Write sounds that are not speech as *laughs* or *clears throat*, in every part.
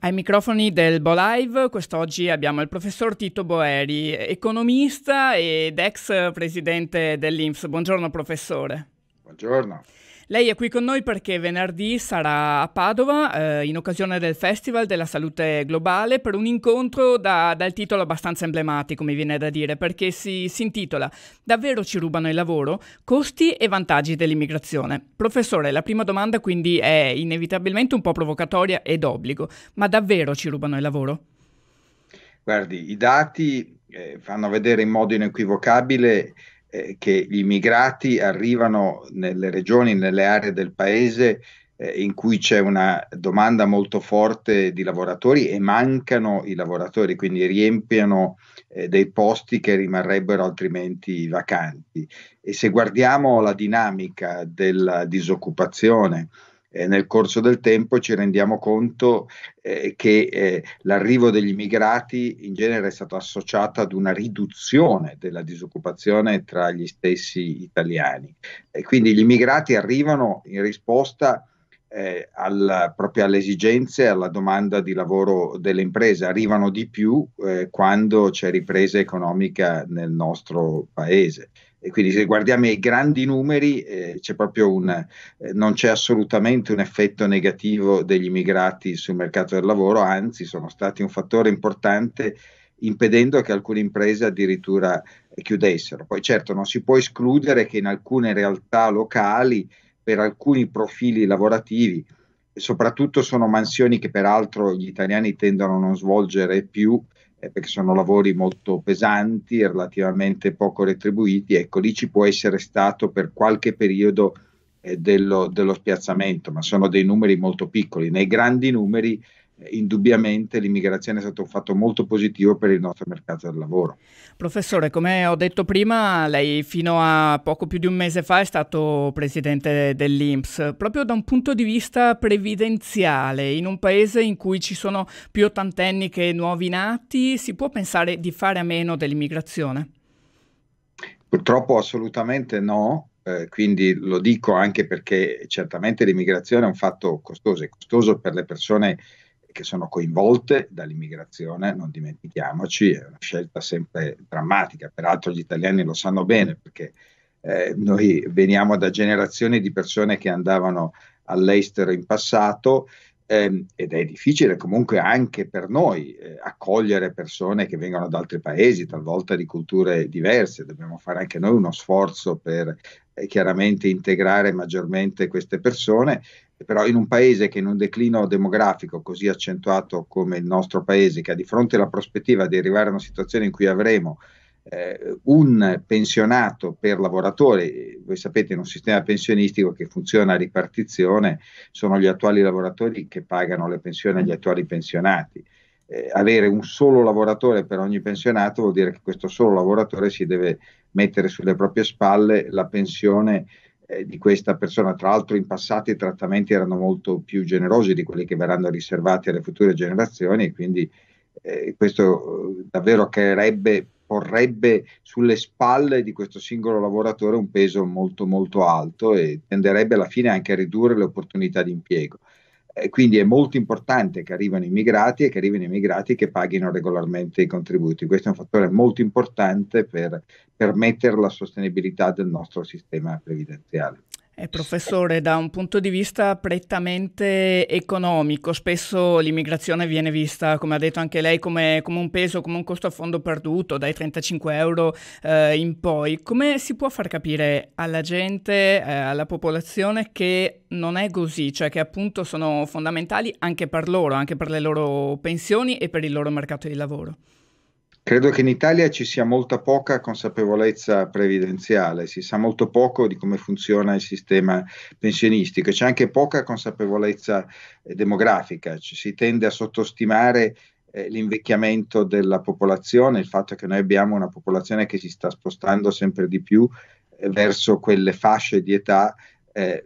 Ai microfoni del BoLive quest'oggi abbiamo il professor Tito Boeri, economista ed ex presidente dell'INPS. Buongiorno professore. Buongiorno. Lei è qui con noi perché venerdì sarà a Padova eh, in occasione del Festival della Salute Globale per un incontro da, dal titolo abbastanza emblematico, mi viene da dire, perché si, si, intitola Davvero ci rubano il lavoro? Costi e vantaggi dell'immigrazione. Professore, la prima domanda quindi è inevitabilmente un po' provocatoria ed obbligo, ma davvero ci rubano il lavoro? Guardi, i dati eh, fanno vedere in modo inequivocabile eh, che gli immigrati arrivano nelle regioni, nelle aree del paese eh, in cui c'è una domanda molto forte di lavoratori e mancano i lavoratori, quindi riempiono eh, dei posti che rimarrebbero altrimenti vacanti. E se guardiamo la dinamica della disoccupazione, eh, nel corso del tempo ci rendiamo conto eh, che eh, l'arrivo degli immigrati in genere è stato associato ad una riduzione della disoccupazione tra gli stessi italiani. E quindi gli immigrati arrivano in risposta eh, al, proprio alle esigenze e alla domanda di lavoro delle imprese, arrivano di più eh, quando c'è ripresa economica nel nostro paese. E quindi se guardiamo i grandi numeri eh, c'è un, eh, non c'è assolutamente un effetto negativo degli immigrati sul mercato del lavoro, anzi sono stati un fattore importante impedendo che alcune imprese addirittura chiudessero. Poi certo non si può escludere che in alcune realtà locali per alcuni profili lavorativi, soprattutto sono mansioni che peraltro gli italiani tendono a non svolgere più eh, perché sono lavori molto pesanti relativamente poco retribuiti, ecco lì ci può essere stato per qualche periodo eh, dello, dello, spiazzamento, ma sono dei numeri molto piccoli. Nei grandi numeri indubbiamente l'immigrazione è stato un fatto molto positivo per il nostro mercato del lavoro. Professore, come ho detto prima, lei fino a poco più di un mese fa è stato presidente dell'INPS. Proprio da un punto di vista previdenziale, in un paese in cui ci sono più ottantenni che nuovi nati, si può pensare di fare a meno dell'immigrazione? Purtroppo assolutamente no, eh, quindi lo dico anche perché certamente l'immigrazione è un fatto costoso, è costoso per le persone che sono coinvolte dall'immigrazione, non dimentichiamoci, è una scelta sempre drammatica, peraltro gli italiani lo sanno bene perché eh, noi veniamo da generazioni di persone che andavano all'estero in passato eh, ed è difficile comunque anche per noi eh, accogliere persone che vengono da altri paesi, talvolta di culture diverse, dobbiamo fare anche noi uno sforzo per eh, chiaramente integrare maggiormente queste persone, però in un paese che in un declino demografico così accentuato come il nostro paese, che ha di fronte la prospettiva di arrivare a una situazione in cui avremo eh, un pensionato per lavoratore, voi sapete in un sistema pensionistico che funziona a ripartizione, sono gli attuali lavoratori che pagano le pensioni agli attuali pensionati. Eh, avere un solo lavoratore per ogni pensionato vuol dire che questo solo lavoratore si deve mettere sulle proprie spalle la pensione eh, di questa persona. Tra l'altro in passato i trattamenti erano molto più generosi di quelli che verranno riservati alle future generazioni e quindi eh, questo eh, davvero creerebbe porrebbe sulle spalle di questo singolo lavoratore un peso molto molto alto e tenderebbe alla fine anche a ridurre le opportunità di impiego. Eh, quindi è molto importante che arrivino immigrati e che arrivino immigrati che paghino regolarmente i contributi. Questo è un fattore molto importante per permettere la sostenibilità del nostro sistema previdenziale. Eh, professore, da un punto di vista prettamente economico, spesso l'immigrazione viene vista, come ha detto anche lei, come, come un peso, come un costo a fondo perduto, dai 35 euro eh, in poi. Come si può far capire alla gente, eh, alla popolazione, che non è così, cioè che appunto sono fondamentali anche per loro, anche per le loro pensioni e per il loro mercato di lavoro? Credo che in Italia ci sia molta poca consapevolezza previdenziale, si sa molto poco di come funziona il sistema pensionistico, c'è anche poca consapevolezza eh, demografica, ci si tende a sottostimare eh, l'invecchiamento della popolazione, il fatto che noi abbiamo una popolazione che si sta spostando sempre di più eh, verso quelle fasce di età eh,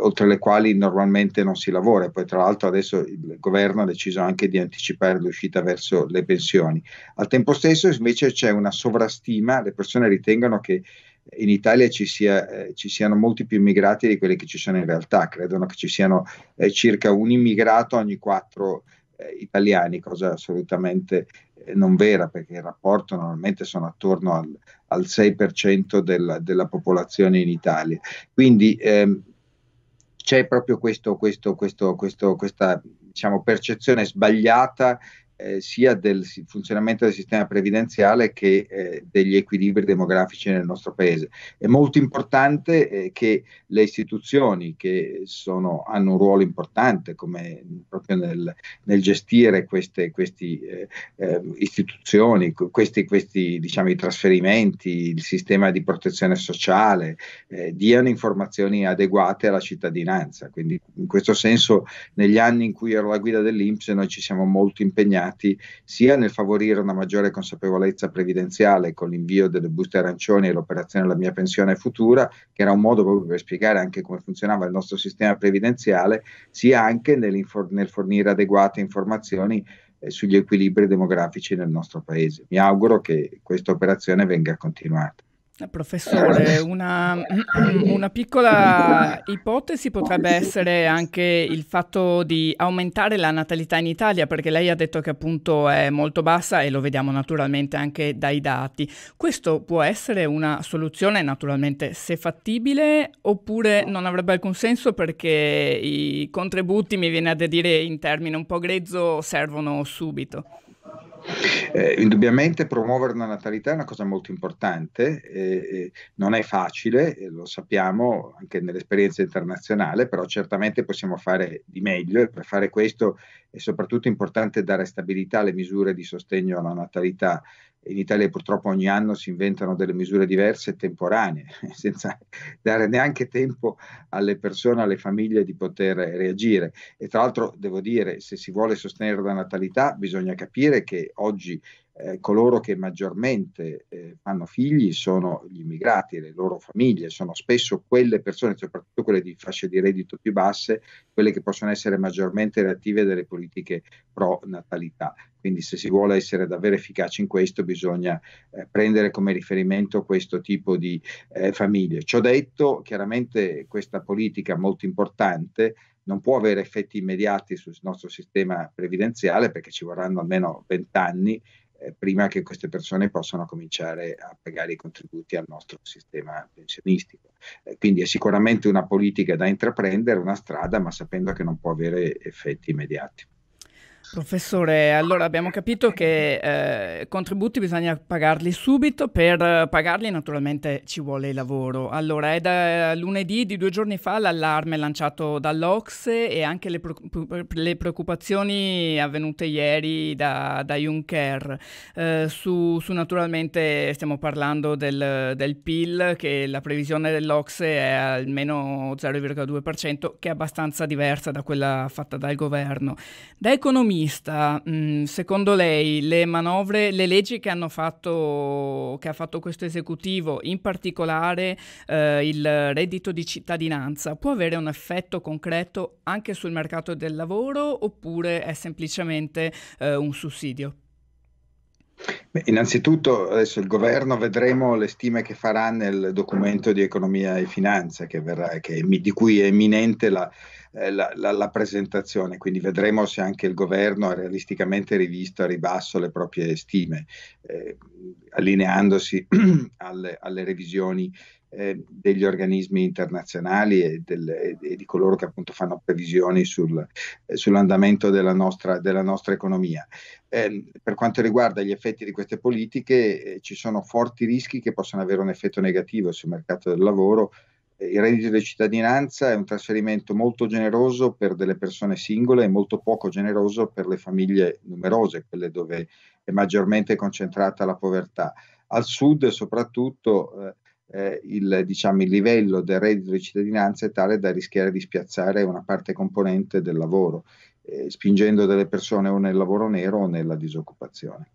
oltre le quali normalmente non si lavora. Poi tra l'altro adesso il governo ha deciso anche di anticipare l'uscita verso le pensioni. Al tempo stesso invece c'è una sovrastima, le persone ritengono che in Italia ci, sia, eh, ci, siano molti più immigrati di quelli che ci sono in realtà, credono che ci siano eh, circa un immigrato ogni quattro eh, italiani, cosa assolutamente eh, non vera perché il rapporto normalmente sono attorno al, al 6% della, della, popolazione in Italia. Quindi ehm, c'è proprio questo, questo, questo, questa diciamo, percezione sbagliata eh, sia del funzionamento del sistema previdenziale che eh, degli equilibri demografici nel nostro paese. È molto importante eh, che le istituzioni che sono, hanno un ruolo importante come proprio nel, nel gestire queste questi, eh, ehm, istituzioni, questi, questi diciamo, trasferimenti, il sistema di protezione sociale, eh, diano informazioni adeguate alla cittadinanza. Quindi in questo senso negli anni in cui ero la guida dell'Inps noi ci siamo molto impegnati impegnati sia nel favorire una maggiore consapevolezza previdenziale con l'invio delle buste arancioni e l'operazione La mia pensione futura, che era un modo proprio per spiegare anche come funzionava il nostro sistema previdenziale, sia anche nel fornire adeguate informazioni eh, sugli equilibri demografici nel nostro Paese. Mi auguro che questa operazione venga continuata. Eh, professore, una, *clears throat* una, piccola ipotesi potrebbe essere anche il fatto di aumentare la natalità in Italia, perché lei ha detto che appunto è molto bassa e lo vediamo naturalmente anche dai dati. Questo può essere una soluzione naturalmente se fattibile oppure non avrebbe alcun senso perché i contributi, mi viene a dire in termine un po' grezzo, servono subito. Eh, indubbiamente promuovere la natalità è una cosa molto importante, eh, non è facile, lo sappiamo anche nell'esperienza internazionale, però certamente possiamo fare di meglio e per fare questo è soprattutto importante dare stabilità alle misure di sostegno alla natalità in Italia purtroppo ogni anno si inventano delle misure diverse e temporanee, *laughs* senza dare neanche tempo alle persone, alle famiglie di poter reagire. E tra l'altro devo dire, se si vuole sostenere la natalità, bisogna capire che oggi eh, coloro che maggiormente eh, fanno figli sono gli immigrati, e le loro famiglie, sono spesso quelle persone, soprattutto quelle di fasce di reddito più basse, quelle che possono essere maggiormente reattive delle politiche pro natalità. Quindi se si vuole essere davvero efficaci in questo bisogna eh, prendere come riferimento questo tipo di eh, famiglie. Ciò detto, chiaramente questa politica molto importante non può avere effetti immediati sul nostro sistema previdenziale perché ci vorranno almeno 20 anni eh, prima che queste persone possano cominciare a pagare i contributi al nostro sistema pensionistico. Eh, quindi è sicuramente una politica da intraprendere, una strada, ma sapendo che non può avere effetti immediati. Professore, allora abbiamo capito che eh, contributi bisogna pagarli subito, per pagarli naturalmente ci vuole il lavoro. Allora è da lunedì di due giorni fa l'allarme lanciato dall'Ocse e anche le, pro le preoccupazioni avvenute ieri da, da Juncker eh, su, su, naturalmente stiamo parlando del, del, PIL che la previsione dell'Ocse è almeno 0,2% che è abbastanza diversa da quella fatta dal governo. Da economia protagonista, mm, secondo lei le manovre, le leggi che, fatto, che ha fatto questo esecutivo, in particolare eh, il reddito di cittadinanza, può avere un effetto concreto anche sul mercato del lavoro oppure è semplicemente eh, un sussidio? Beh, innanzitutto adesso il governo vedremo le stime che farà nel documento di economia e finanza che verrà, che, di cui è imminente la, eh, la, la, la, presentazione, quindi vedremo se anche il governo ha realisticamente rivisto a ribasso le proprie stime, eh, allineandosi *clears throat* alle, alle revisioni eh, degli organismi internazionali e, del, e, di coloro che appunto fanno previsioni sul, eh, sull'andamento della nostra, della nostra economia. Eh, per quanto riguarda gli effetti di queste politiche, eh, ci sono forti rischi che possano avere un effetto negativo sul mercato del lavoro. Il reddito di cittadinanza è un trasferimento molto generoso per delle persone singole e molto poco generoso per le famiglie numerose, quelle dove è maggiormente concentrata la povertà. Al sud soprattutto eh, eh, il, diciamo, il, livello del reddito di cittadinanza è tale da rischiare di spiazzare una parte componente del lavoro, eh, spingendo delle persone o nel lavoro nero o nella disoccupazione.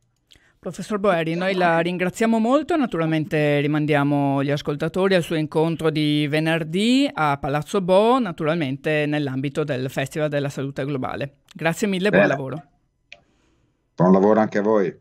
Professor Boeri, noi la ringraziamo molto, naturalmente rimandiamo gli ascoltatori al suo incontro di venerdì a Palazzo Bo, naturalmente nell'ambito del Festival della Salute Globale. Grazie mille, e buon lavoro. Buon lavoro anche a voi.